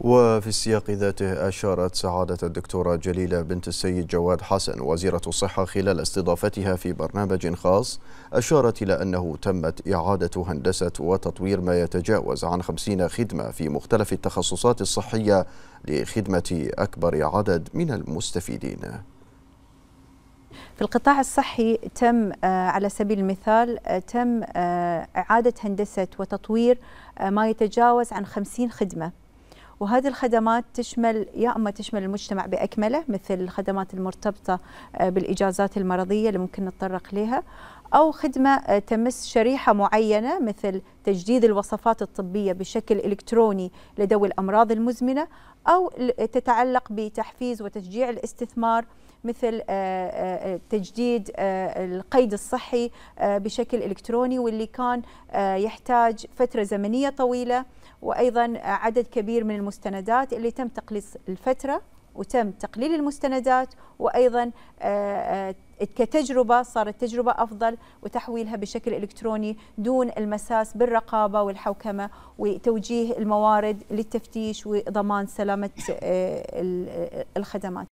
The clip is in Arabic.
وفي السياق ذاته أشارت سعادة الدكتورة جليلة بنت السيد جواد حسن وزيرة الصحة خلال استضافتها في برنامج خاص أشارت إلى أنه تمت إعادة هندسة وتطوير ما يتجاوز عن 50 خدمة في مختلف التخصصات الصحية لخدمة أكبر عدد من المستفيدين في القطاع الصحي تم آه، على سبيل المثال آه، تم آه، إعادة هندسة وتطوير ما يتجاوز عن 50 خدمة وهذه الخدمات تشمل يا اما تشمل المجتمع باكمله مثل الخدمات المرتبطه آه، بالاجازات المرضيه اللي ممكن نتطرق لها أو خدمة آه، تمس شريحة معينة مثل تجديد الوصفات الطبية بشكل إلكتروني لذوي الأمراض المزمنة أو تتعلق بتحفيز وتشجيع الاستثمار مثل آه، آه، تجديد القيد الصحي بشكل إلكتروني واللي كان يحتاج فترة زمنية طويلة وأيضا عدد كبير من المستندات اللي تم تقليص الفترة وتم تقليل المستندات وايضا آه، آه، كتجربه صارت تجربه افضل وتحويلها بشكل الكتروني دون المساس بالرقابه والحوكمه وتوجيه الموارد للتفتيش وضمان سلامه آه، الخدمات